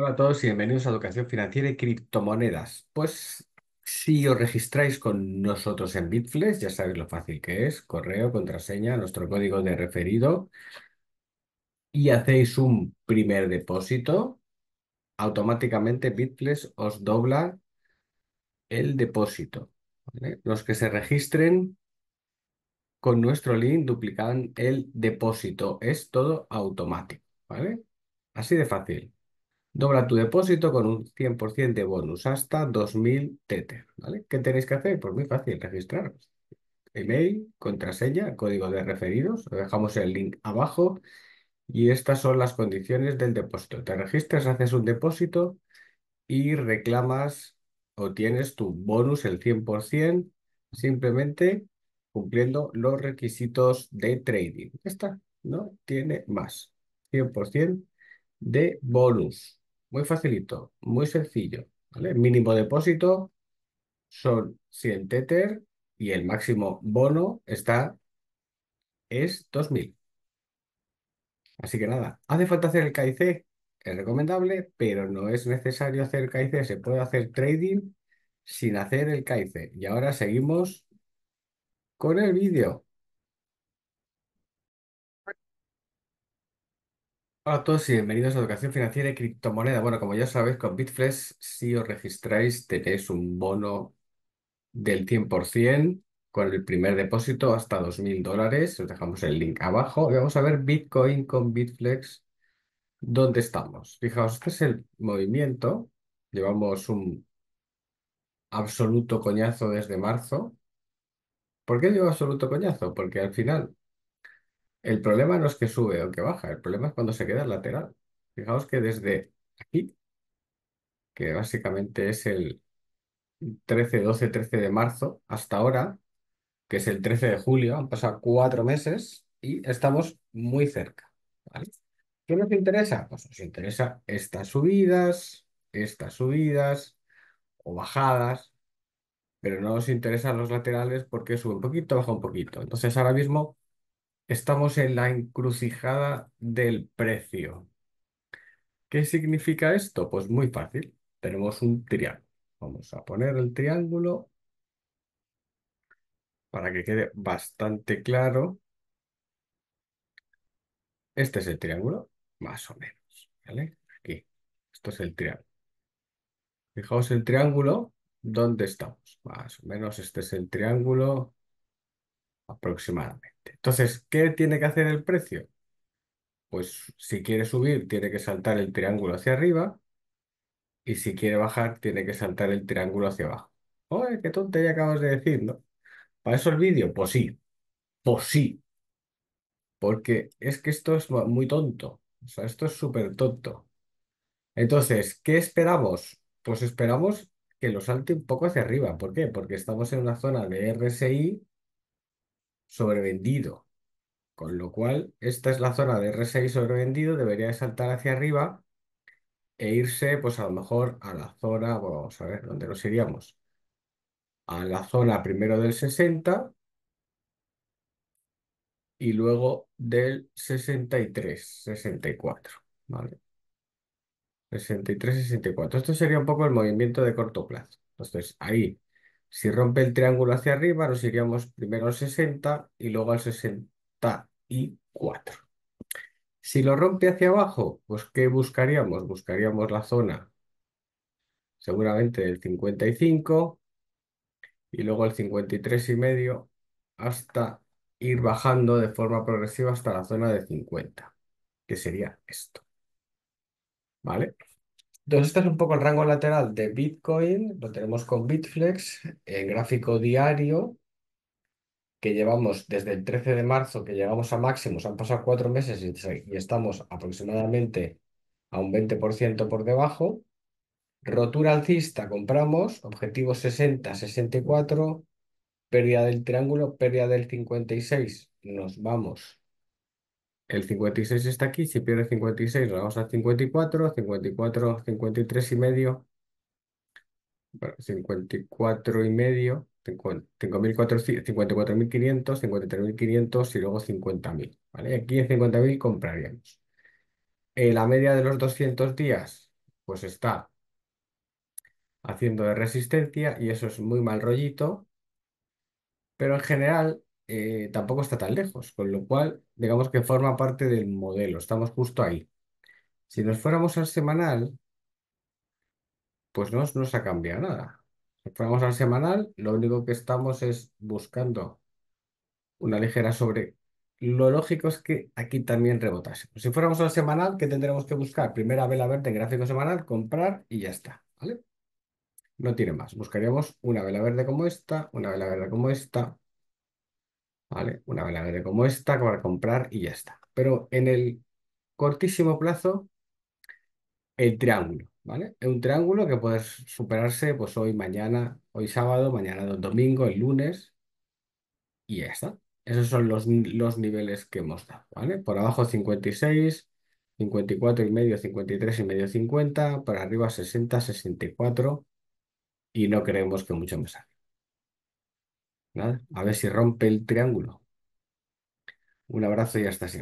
Hola a todos y bienvenidos a Educación Financiera y Criptomonedas. Pues si os registráis con nosotros en Bitflex, ya sabéis lo fácil que es, correo, contraseña, nuestro código de referido y hacéis un primer depósito, automáticamente Bitflex os dobla el depósito. Los que se registren con nuestro link duplican el depósito, es todo automático, ¿vale? Así de fácil. Dobla tu depósito con un 100% de bonus hasta 2000 TT. ¿vale? ¿Qué tenéis que hacer? Pues muy fácil, registraros. Email, contraseña, código de referidos. dejamos el link abajo. Y estas son las condiciones del depósito. Te registras, haces un depósito y reclamas o tienes tu bonus el 100% simplemente cumpliendo los requisitos de trading. Esta no tiene más. 100% de bonus. Muy facilito, muy sencillo, ¿vale? mínimo depósito son 100 Tether y el máximo bono está, es 2000. Así que nada, ¿hace falta hacer el KIC? Es recomendable, pero no es necesario hacer KIC. Se puede hacer trading sin hacer el KIC. Y ahora seguimos con el vídeo. Hola a todos y bienvenidos a Educación Financiera y Criptomoneda. Bueno, como ya sabéis, con Bitflex, si os registráis, tenéis un bono del 100% con el primer depósito hasta 2.000 dólares. Os dejamos el link abajo y vamos a ver Bitcoin con Bitflex, dónde estamos. Fijaos, este es el movimiento. Llevamos un absoluto coñazo desde marzo. ¿Por qué digo absoluto coñazo? Porque al final el problema no es que sube o que baja, el problema es cuando se queda el lateral. Fijaos que desde aquí, que básicamente es el 13, 12, 13 de marzo, hasta ahora, que es el 13 de julio, han pasado cuatro meses y estamos muy cerca. ¿vale? ¿Qué nos interesa? Pues nos interesa estas subidas, estas subidas o bajadas, pero no nos interesan los laterales porque sube un poquito, baja un poquito. Entonces ahora mismo Estamos en la encrucijada del precio. ¿Qué significa esto? Pues muy fácil. Tenemos un triángulo. Vamos a poner el triángulo para que quede bastante claro. Este es el triángulo, más o menos. Aquí. Esto es el triángulo. Fijaos el triángulo, ¿dónde estamos? Más o menos este es el triángulo aproximadamente. Entonces, ¿qué tiene que hacer el precio? Pues si quiere subir, tiene que saltar el triángulo hacia arriba y si quiere bajar, tiene que saltar el triángulo hacia abajo. ¡Oye, qué Ya acabas de decir, ¿no? ¿Para eso el vídeo? Pues sí, pues sí, porque es que esto es muy tonto, o sea, esto es súper tonto. Entonces, ¿qué esperamos? Pues esperamos que lo salte un poco hacia arriba. ¿Por qué? Porque estamos en una zona de RSI sobrevendido. Con lo cual, esta es la zona de R6 sobrevendido, debería saltar hacia arriba e irse, pues a lo mejor a la zona, vamos a ver, ¿dónde nos iríamos? A la zona primero del 60 y luego del 63, 64, ¿vale? 63, 64. Esto sería un poco el movimiento de corto plazo. Entonces, ahí si rompe el triángulo hacia arriba, nos iríamos primero al 60 y luego al 64. Si lo rompe hacia abajo, pues ¿qué buscaríamos? Buscaríamos la zona seguramente del 55 y luego el 53 y medio hasta ir bajando de forma progresiva hasta la zona de 50, que sería esto. ¿Vale? Entonces, este es un poco el rango lateral de Bitcoin. Lo tenemos con Bitflex en eh, gráfico diario, que llevamos desde el 13 de marzo, que llegamos a máximos, han pasado cuatro meses y, y estamos aproximadamente a un 20% por debajo. Rotura alcista, compramos, objetivo 60, 64, pérdida del triángulo, pérdida del 56, nos vamos el 56 está aquí, si pierde 56 vamos a 54, 54, 53 y medio, 54 y medio, 54.500, 53.500 y luego 50.000, ¿vale? Aquí en 50.000 compraríamos. Eh, la media de los 200 días, pues está haciendo de resistencia y eso es muy mal rollito, pero en general eh, tampoco está tan lejos, con lo cual, digamos que forma parte del modelo, estamos justo ahí. Si nos fuéramos al semanal, pues no nos ha cambiado nada. Si fuéramos al semanal, lo único que estamos es buscando una ligera sobre... Lo lógico es que aquí también rebotase. Si fuéramos al semanal, ¿qué tendremos que buscar? Primera vela verde en gráfico semanal, comprar y ya está, ¿vale? No tiene más. Buscaríamos una vela verde como esta, una vela verde como esta, ¿vale? Una vela verde como esta para comprar y ya está. Pero en el cortísimo plazo, el triángulo, ¿vale? Es un triángulo que puede superarse pues hoy, mañana, hoy sábado, mañana domingo, el lunes y ya está. Esos son los, los niveles que hemos dado, ¿vale? Por abajo 56, 54 y medio, 53 y medio, 50, por arriba 60, 64 y no creemos que mucho me salga a ver si rompe el triángulo. Un abrazo y hasta siempre.